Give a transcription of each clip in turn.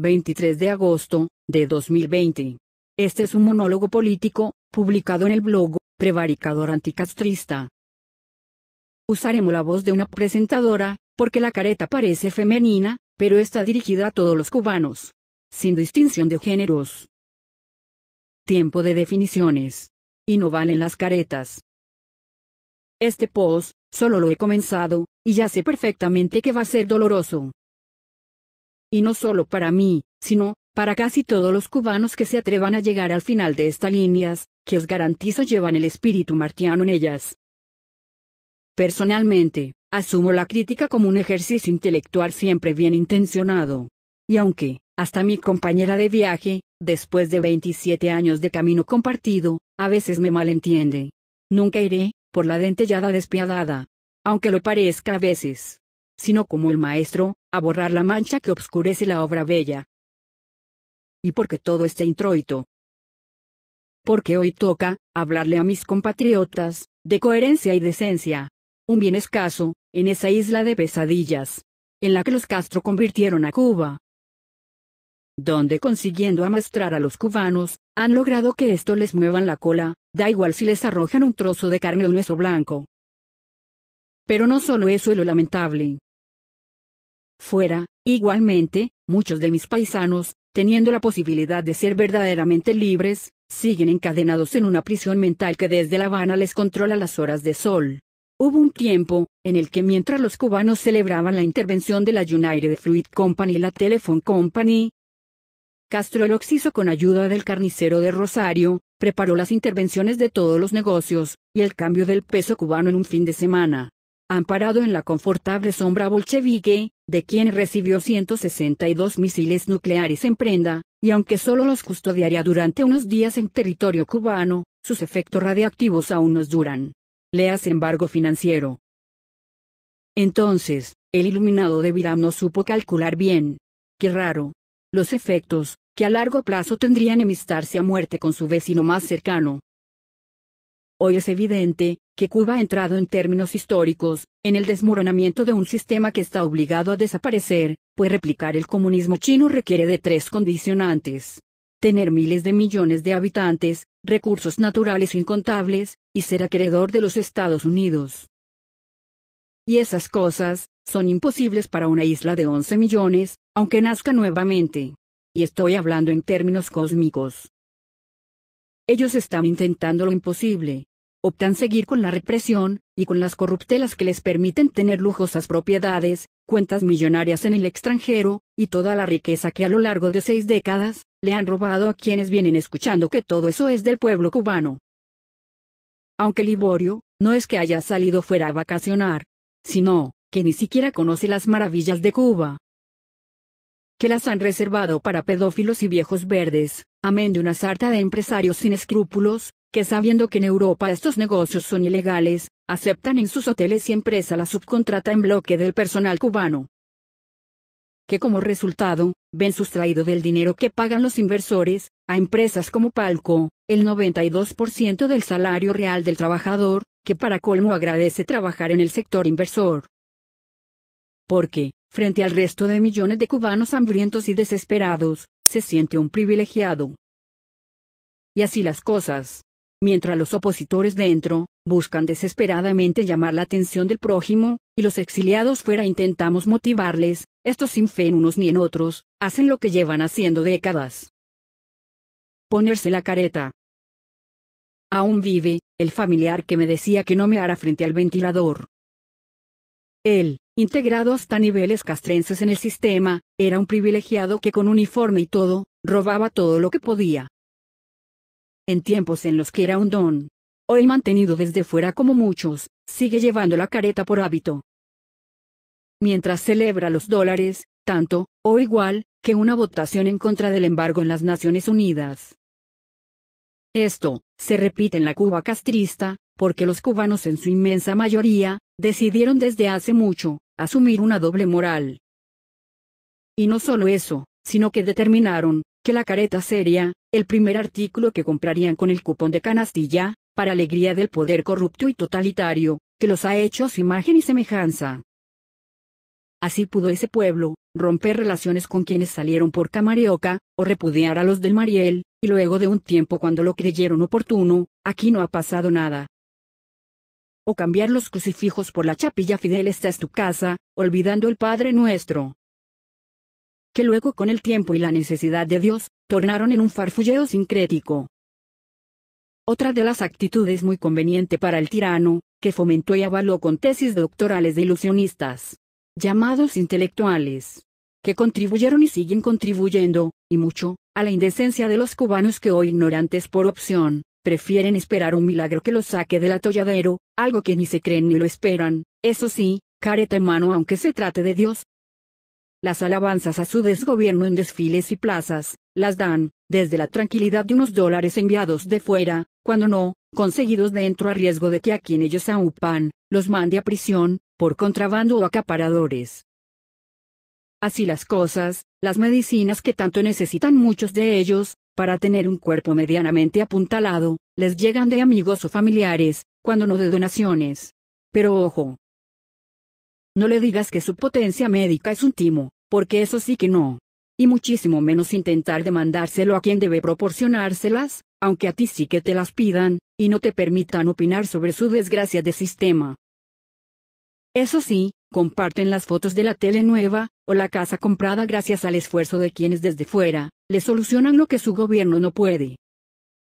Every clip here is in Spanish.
23 de agosto, de 2020. Este es un monólogo político, publicado en el blog, Prevaricador Anticastrista. Usaremos la voz de una presentadora, porque la careta parece femenina, pero está dirigida a todos los cubanos. Sin distinción de géneros. Tiempo de definiciones. Y no valen las caretas. Este post, solo lo he comenzado, y ya sé perfectamente que va a ser doloroso y no solo para mí, sino, para casi todos los cubanos que se atrevan a llegar al final de estas líneas, que os garantizo llevan el espíritu martiano en ellas. Personalmente, asumo la crítica como un ejercicio intelectual siempre bien intencionado. Y aunque, hasta mi compañera de viaje, después de 27 años de camino compartido, a veces me malentiende. Nunca iré, por la dentellada despiadada. Aunque lo parezca a veces sino como el maestro, a borrar la mancha que obscurece la obra bella. ¿Y por qué todo este introito? Porque hoy toca, hablarle a mis compatriotas, de coherencia y decencia. Un bien escaso, en esa isla de pesadillas, en la que los Castro convirtieron a Cuba. Donde consiguiendo amastrar a los cubanos, han logrado que esto les muevan la cola, da igual si les arrojan un trozo de carne o hueso blanco. Pero no solo eso es lo lamentable. Fuera, igualmente, muchos de mis paisanos, teniendo la posibilidad de ser verdaderamente libres, siguen encadenados en una prisión mental que desde La Habana les controla las horas de sol. Hubo un tiempo, en el que mientras los cubanos celebraban la intervención de la United Fruit Company y la Telephone Company, Castro el Oxiso con ayuda del carnicero de Rosario, preparó las intervenciones de todos los negocios, y el cambio del peso cubano en un fin de semana amparado en la confortable sombra bolchevique, de quien recibió 162 misiles nucleares en prenda, y aunque solo los custodiaría durante unos días en territorio cubano, sus efectos radiactivos aún nos duran. Leas embargo financiero. Entonces, el iluminado de Viram no supo calcular bien. Qué raro. Los efectos, que a largo plazo tendrían emistarse a muerte con su vecino más cercano, Hoy es evidente que Cuba ha entrado en términos históricos, en el desmoronamiento de un sistema que está obligado a desaparecer, pues replicar el comunismo chino requiere de tres condicionantes. Tener miles de millones de habitantes, recursos naturales incontables, y ser acreedor de los Estados Unidos. Y esas cosas, son imposibles para una isla de 11 millones, aunque nazca nuevamente. Y estoy hablando en términos cósmicos. Ellos están intentando lo imposible, optan seguir con la represión, y con las corruptelas que les permiten tener lujosas propiedades, cuentas millonarias en el extranjero, y toda la riqueza que a lo largo de seis décadas, le han robado a quienes vienen escuchando que todo eso es del pueblo cubano. Aunque Liborio, no es que haya salido fuera a vacacionar, sino, que ni siquiera conoce las maravillas de Cuba. Que las han reservado para pedófilos y viejos verdes, amén de una sarta de empresarios sin escrúpulos, que sabiendo que en Europa estos negocios son ilegales, aceptan en sus hoteles y empresa la subcontrata en bloque del personal cubano. Que como resultado, ven sustraído del dinero que pagan los inversores, a empresas como Palco, el 92% del salario real del trabajador, que para colmo agradece trabajar en el sector inversor. Porque, frente al resto de millones de cubanos hambrientos y desesperados, se siente un privilegiado. Y así las cosas mientras los opositores dentro, buscan desesperadamente llamar la atención del prójimo, y los exiliados fuera intentamos motivarles, estos sin fe en unos ni en otros, hacen lo que llevan haciendo décadas. Ponerse la careta. Aún vive, el familiar que me decía que no me hará frente al ventilador. Él, integrado hasta niveles castrenses en el sistema, era un privilegiado que con uniforme y todo, robaba todo lo que podía en tiempos en los que era un don. Hoy mantenido desde fuera como muchos, sigue llevando la careta por hábito. Mientras celebra los dólares, tanto, o igual, que una votación en contra del embargo en las Naciones Unidas. Esto, se repite en la Cuba castrista, porque los cubanos en su inmensa mayoría, decidieron desde hace mucho, asumir una doble moral. Y no solo eso, sino que determinaron, la careta seria, el primer artículo que comprarían con el cupón de canastilla, para alegría del poder corrupto y totalitario, que los ha hecho su imagen y semejanza. Así pudo ese pueblo, romper relaciones con quienes salieron por Camarioca, o repudiar a los del Mariel, y luego de un tiempo cuando lo creyeron oportuno, aquí no ha pasado nada. O cambiar los crucifijos por la chapilla fidel esta es tu casa, olvidando el Padre nuestro que luego con el tiempo y la necesidad de Dios, tornaron en un farfulleo sincrético. Otra de las actitudes muy conveniente para el tirano, que fomentó y avaló con tesis doctorales de ilusionistas, llamados intelectuales, que contribuyeron y siguen contribuyendo, y mucho, a la indecencia de los cubanos que hoy ignorantes por opción, prefieren esperar un milagro que los saque del atolladero, algo que ni se creen ni lo esperan, eso sí, careta en mano aunque se trate de Dios, las alabanzas a su desgobierno en desfiles y plazas, las dan, desde la tranquilidad de unos dólares enviados de fuera, cuando no, conseguidos dentro a riesgo de que a quien ellos aupan, los mande a prisión, por contrabando o acaparadores. Así las cosas, las medicinas que tanto necesitan muchos de ellos, para tener un cuerpo medianamente apuntalado, les llegan de amigos o familiares, cuando no de donaciones. Pero ojo, no le digas que su potencia médica es un timo, porque eso sí que no. Y muchísimo menos intentar demandárselo a quien debe proporcionárselas, aunque a ti sí que te las pidan, y no te permitan opinar sobre su desgracia de sistema. Eso sí, comparten las fotos de la tele nueva, o la casa comprada gracias al esfuerzo de quienes desde fuera, le solucionan lo que su gobierno no puede.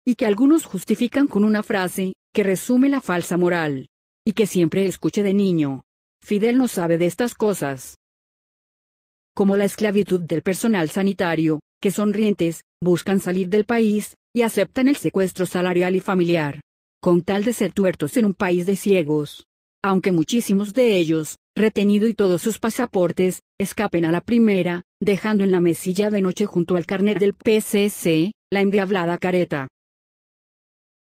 Y que algunos justifican con una frase, que resume la falsa moral. Y que siempre escuche de niño, Fidel no sabe de estas cosas. Como la esclavitud del personal sanitario, que sonrientes, buscan salir del país, y aceptan el secuestro salarial y familiar. Con tal de ser tuertos en un país de ciegos. Aunque muchísimos de ellos, retenido y todos sus pasaportes, escapen a la primera, dejando en la mesilla de noche junto al carnet del PCC, la endiablada careta.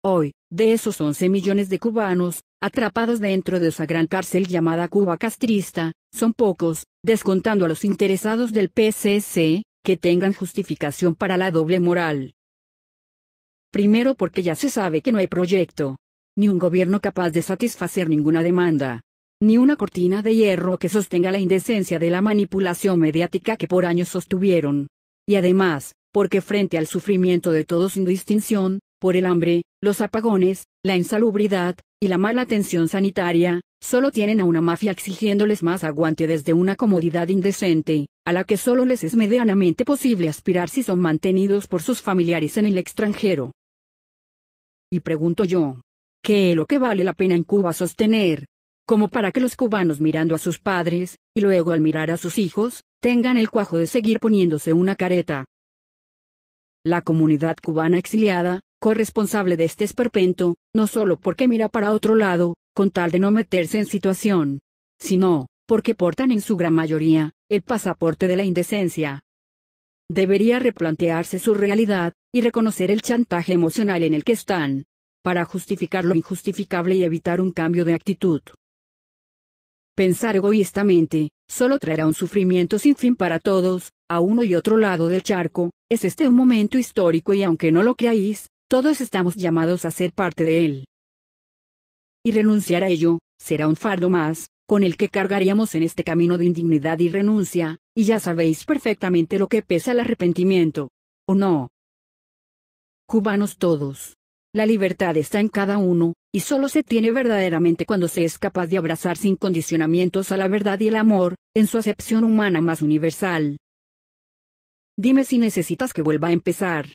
Hoy, de esos 11 millones de cubanos, atrapados dentro de esa gran cárcel llamada Cuba castrista, son pocos, descontando a los interesados del PCC, que tengan justificación para la doble moral. Primero porque ya se sabe que no hay proyecto. Ni un gobierno capaz de satisfacer ninguna demanda. Ni una cortina de hierro que sostenga la indecencia de la manipulación mediática que por años sostuvieron. Y además, porque frente al sufrimiento de todos sin distinción, por el hambre, los apagones, la insalubridad, y la mala atención sanitaria, solo tienen a una mafia exigiéndoles más aguante desde una comodidad indecente, a la que solo les es medianamente posible aspirar si son mantenidos por sus familiares en el extranjero. Y pregunto yo, ¿qué es lo que vale la pena en Cuba sostener? Como para que los cubanos mirando a sus padres, y luego al mirar a sus hijos, tengan el cuajo de seguir poniéndose una careta. La comunidad cubana exiliada, corresponsable de este esperpento, no solo porque mira para otro lado, con tal de no meterse en situación, sino, porque portan en su gran mayoría, el pasaporte de la indecencia. Debería replantearse su realidad, y reconocer el chantaje emocional en el que están, para justificar lo injustificable y evitar un cambio de actitud. Pensar egoístamente, solo traerá un sufrimiento sin fin para todos, a uno y otro lado del charco, es este un momento histórico y aunque no lo creáis, todos estamos llamados a ser parte de él. Y renunciar a ello, será un fardo más, con el que cargaríamos en este camino de indignidad y renuncia, y ya sabéis perfectamente lo que pesa el arrepentimiento. ¿O no? Cubanos todos. La libertad está en cada uno, y solo se tiene verdaderamente cuando se es capaz de abrazar sin condicionamientos a la verdad y el amor, en su acepción humana más universal. Dime si necesitas que vuelva a empezar.